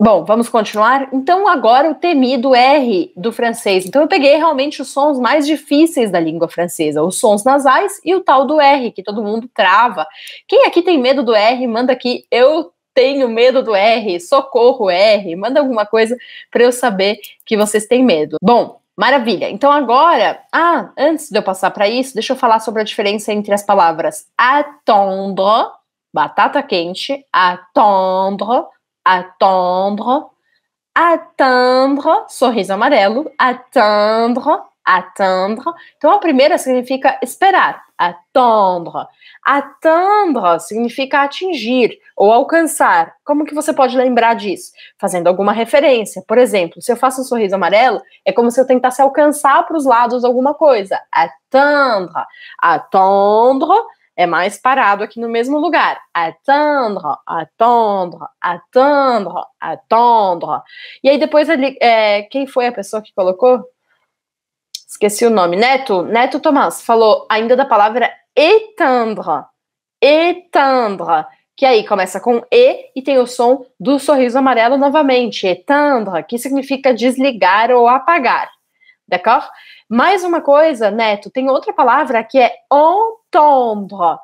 Bom, vamos continuar? Então, agora o temido R do francês. Então, eu peguei realmente os sons mais difíceis da língua francesa, os sons nasais e o tal do R, que todo mundo trava. Quem aqui tem medo do R, manda aqui, eu tenho medo do R, socorro R, manda alguma coisa para eu saber que vocês têm medo. Bom, maravilha. Então, agora, ah, antes de eu passar para isso, deixa eu falar sobre a diferença entre as palavras attendre, batata quente, attendre attendre, atteindre, sorriso amarelo, atteindre, atteindre. Então a primeira significa esperar, attendre. Atteindre significa atingir ou alcançar. Como que você pode lembrar disso? Fazendo alguma referência. Por exemplo, se eu faço um sorriso amarelo, é como se eu tentasse alcançar para os lados alguma coisa. Atteindre. Attendre é mais parado aqui no mesmo lugar. Attendre, attendre, attendre, attendre. E aí depois ali, é, quem foi a pessoa que colocou? Esqueci o nome. Neto, Neto Tomás falou ainda da palavra étendre, étendre. Que aí começa com E e tem o som do sorriso amarelo novamente. Étendre, que significa desligar ou apagar. D'accord? Mais uma coisa, Neto, tem outra palavra que é entendre.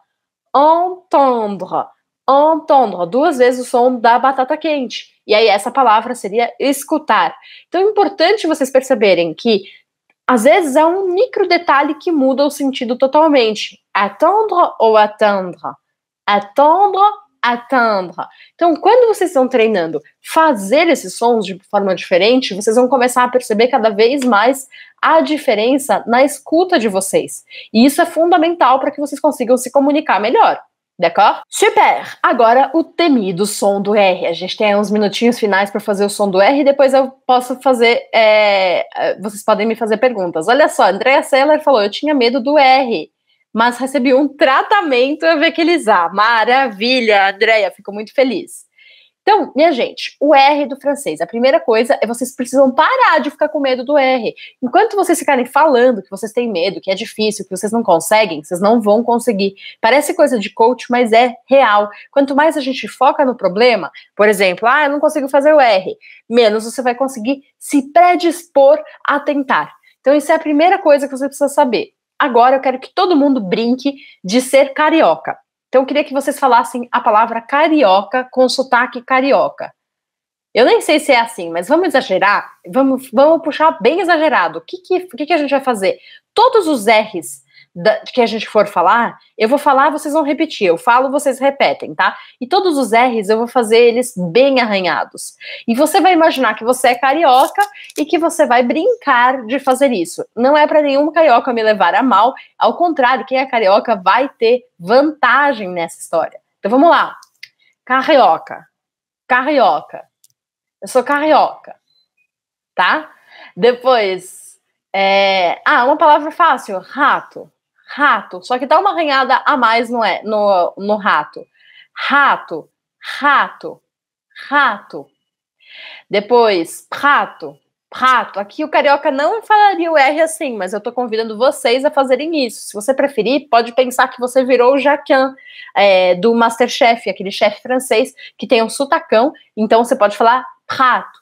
Entendre. Entendre. Duas vezes o som da batata quente. E aí, essa palavra seria escutar. Então, é importante vocês perceberem que às vezes é um micro detalhe que muda o sentido totalmente. Attendre ou attendre? Attendre atteindre. Então, quando vocês estão treinando fazer esses sons de forma diferente, vocês vão começar a perceber cada vez mais a diferença na escuta de vocês. E isso é fundamental para que vocês consigam se comunicar melhor. D'accord? Super! Agora o temido som do R. A gente tem uns minutinhos finais para fazer o som do R e depois eu posso fazer. É... Vocês podem me fazer perguntas. Olha só, Andrea Seller falou: eu tinha medo do R mas recebi um tratamento Evequilizar. Maravilha, Andréia, fico muito feliz. Então, minha gente, o R do francês. A primeira coisa é vocês precisam parar de ficar com medo do R. Enquanto vocês ficarem falando que vocês têm medo, que é difícil, que vocês não conseguem, vocês não vão conseguir. Parece coisa de coach, mas é real. Quanto mais a gente foca no problema, por exemplo, ah, eu não consigo fazer o R, menos você vai conseguir se predispor a tentar. Então, isso é a primeira coisa que você precisa saber agora eu quero que todo mundo brinque de ser carioca. Então eu queria que vocês falassem a palavra carioca com sotaque carioca. Eu nem sei se é assim, mas vamos exagerar, vamos, vamos puxar bem exagerado. O que, que, que, que a gente vai fazer? Todos os R's da, que a gente for falar, eu vou falar, vocês vão repetir. Eu falo, vocês repetem, tá? E todos os R's eu vou fazer eles bem arranhados. E você vai imaginar que você é carioca e que você vai brincar de fazer isso. Não é para nenhum carioca me levar a mal. Ao contrário, quem é carioca vai ter vantagem nessa história. Então vamos lá. Carioca. Carioca. Eu sou carioca. Tá? Depois. É... Ah, uma palavra fácil: rato rato. Só que dá uma arranhada a mais no, é, no, no rato. Rato, rato, rato. Depois, prato, prato. Aqui o carioca não falaria o R assim, mas eu tô convidando vocês a fazerem isso. Se você preferir, pode pensar que você virou o Jacan é, do Masterchef, aquele chefe francês que tem um sutacão. Então você pode falar prato,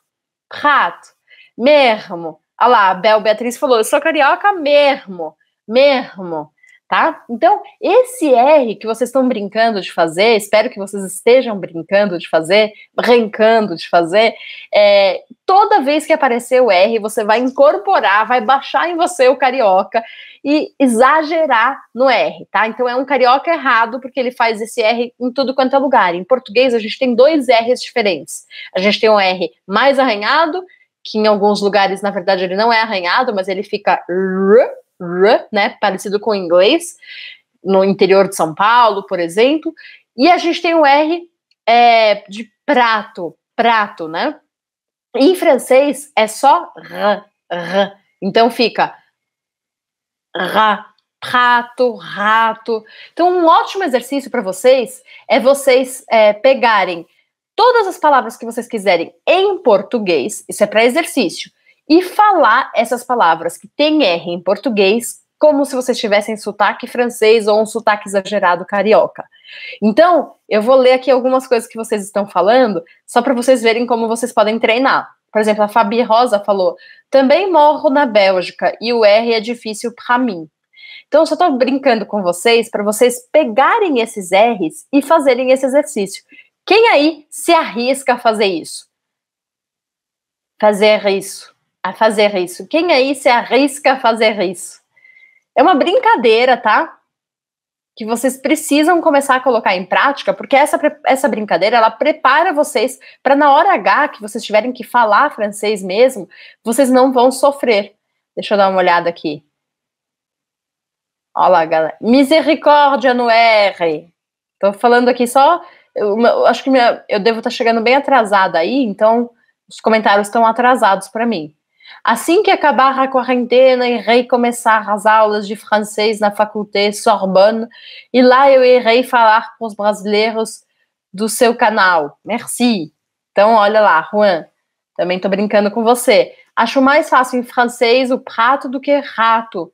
prato, mesmo. Olha lá, a Bel Beatriz falou, eu sou carioca mesmo, mesmo tá? Então, esse R que vocês estão brincando de fazer, espero que vocês estejam brincando de fazer, brincando de fazer, é, toda vez que aparecer o R, você vai incorporar, vai baixar em você o carioca e exagerar no R, tá? Então, é um carioca errado, porque ele faz esse R em tudo quanto é lugar. Em português, a gente tem dois R's diferentes. A gente tem um R mais arranhado, que em alguns lugares, na verdade, ele não é arranhado, mas ele fica r, r, né, parecido com o inglês, no interior de São Paulo, por exemplo. E a gente tem o R é, de prato, prato, né? Em francês é só r, r. Então fica rato, rato. Então, um ótimo exercício para vocês é vocês é, pegarem todas as palavras que vocês quiserem em português, isso é para exercício e falar essas palavras que tem R em português, como se vocês tivessem sotaque francês ou um sotaque exagerado carioca. Então, eu vou ler aqui algumas coisas que vocês estão falando, só para vocês verem como vocês podem treinar. Por exemplo, a Fabi Rosa falou: também morro na Bélgica e o R é difícil para mim. Então, eu só estou brincando com vocês para vocês pegarem esses R's e fazerem esse exercício. Quem aí se arrisca a fazer isso? Fazer isso a fazer isso? Quem aí se arrisca a fazer isso? É uma brincadeira, tá? Que vocês precisam começar a colocar em prática, porque essa, essa brincadeira ela prepara vocês para na hora H que vocês tiverem que falar francês mesmo, vocês não vão sofrer. Deixa eu dar uma olhada aqui. Olha lá, galera. Misericórdia no R. Tô falando aqui só. Eu, acho que minha, eu devo estar tá chegando bem atrasada aí, então os comentários estão atrasados para mim. Assim que acabar a quarentena, irei começar as aulas de francês na faculdade Sorbonne e lá eu irei falar para os brasileiros do seu canal. Merci. Então, olha lá, Juan, também estou brincando com você. Acho mais fácil em francês o prato do que rato,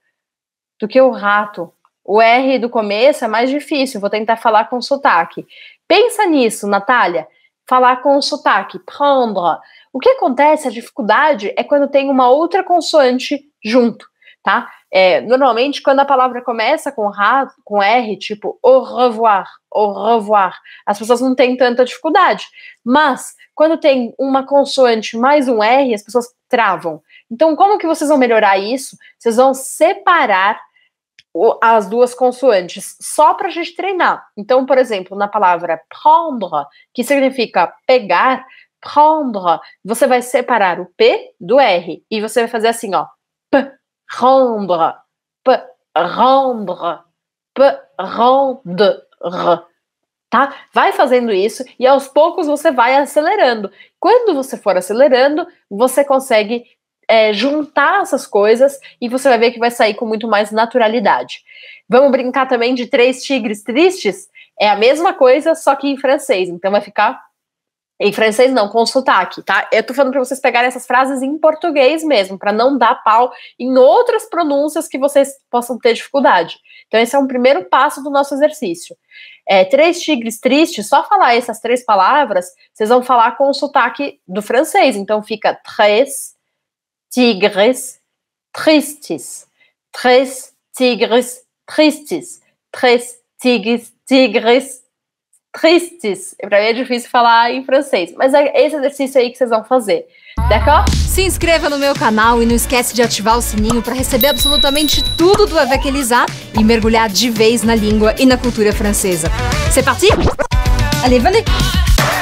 do que o rato. O R do começo é mais difícil, vou tentar falar com sotaque. Pensa nisso, Natália. Falar com sotaque. Prendre. O que acontece, a dificuldade, é quando tem uma outra consoante junto, tá? É, normalmente, quando a palavra começa com, ra, com R, tipo au revoir, au revoir, as pessoas não têm tanta dificuldade. Mas, quando tem uma consoante mais um R, as pessoas travam. Então, como que vocês vão melhorar isso? Vocês vão separar as duas consoantes, só para a gente treinar. Então, por exemplo, na palavra prendre, que significa pegar, prendre, você vai separar o P do R e você vai fazer assim, ó. P, rendre, P, rendre, P, rendre, tá? Vai fazendo isso e aos poucos você vai acelerando. Quando você for acelerando, você consegue é, juntar essas coisas e você vai ver que vai sair com muito mais naturalidade. Vamos brincar também de três tigres tristes? É a mesma coisa, só que em francês. Então vai ficar em francês não, com sotaque, tá? Eu tô falando para vocês pegarem essas frases em português mesmo, para não dar pau em outras pronúncias que vocês possam ter dificuldade. Então esse é um primeiro passo do nosso exercício. É, três tigres tristes, só falar essas três palavras, vocês vão falar com o sotaque do francês. Então fica três tigres tristes. Três tigres tristes. Três tigres, tigres tristes. Para mim é difícil falar em francês, mas é esse exercício aí que vocês vão fazer. D'accord? Se inscreva no meu canal e não esquece de ativar o sininho para receber absolutamente tudo do Avec Elisa e mergulhar de vez na língua e na cultura francesa. C'est parti? Allez, venez!